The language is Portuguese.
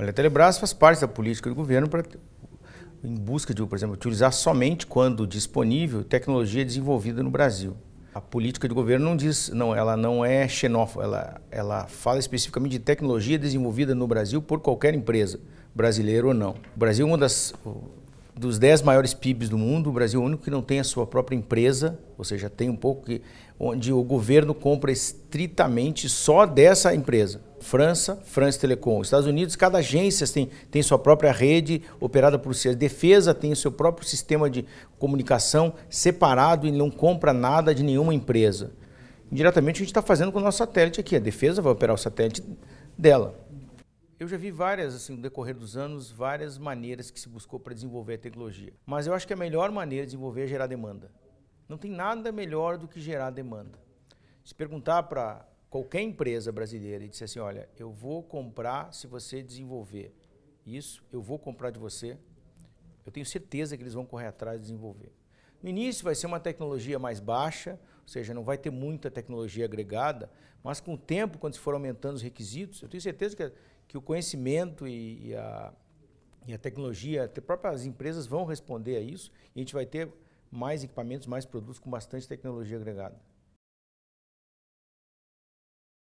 Olha, a Telebrás faz parte da política do governo para em busca de, por exemplo, utilizar somente quando disponível tecnologia desenvolvida no Brasil. A política de governo não diz, não, ela não é xenófoba, ela, ela fala especificamente de tecnologia desenvolvida no Brasil por qualquer empresa, brasileira ou não. O Brasil é um das, dos dez maiores PIBs do mundo, o Brasil é o único que não tem a sua própria empresa, ou seja, tem um pouco que, onde o governo compra estritamente só dessa empresa. França, France Telecom. Estados Unidos, cada agência tem, tem sua própria rede operada por si. A defesa tem o seu próprio sistema de comunicação separado e não compra nada de nenhuma empresa. Indiretamente, a gente está fazendo com o nosso satélite aqui. A defesa vai operar o satélite dela. Eu já vi várias, assim, no decorrer dos anos, várias maneiras que se buscou para desenvolver a tecnologia. Mas eu acho que a melhor maneira de desenvolver é gerar demanda. Não tem nada melhor do que gerar demanda. Se perguntar para qualquer empresa brasileira e disse assim, olha, eu vou comprar se você desenvolver isso, eu vou comprar de você, eu tenho certeza que eles vão correr atrás e desenvolver. No início vai ser uma tecnologia mais baixa, ou seja, não vai ter muita tecnologia agregada, mas com o tempo, quando se for aumentando os requisitos, eu tenho certeza que, que o conhecimento e, e, a, e a tecnologia, até próprias empresas vão responder a isso, e a gente vai ter mais equipamentos, mais produtos com bastante tecnologia agregada.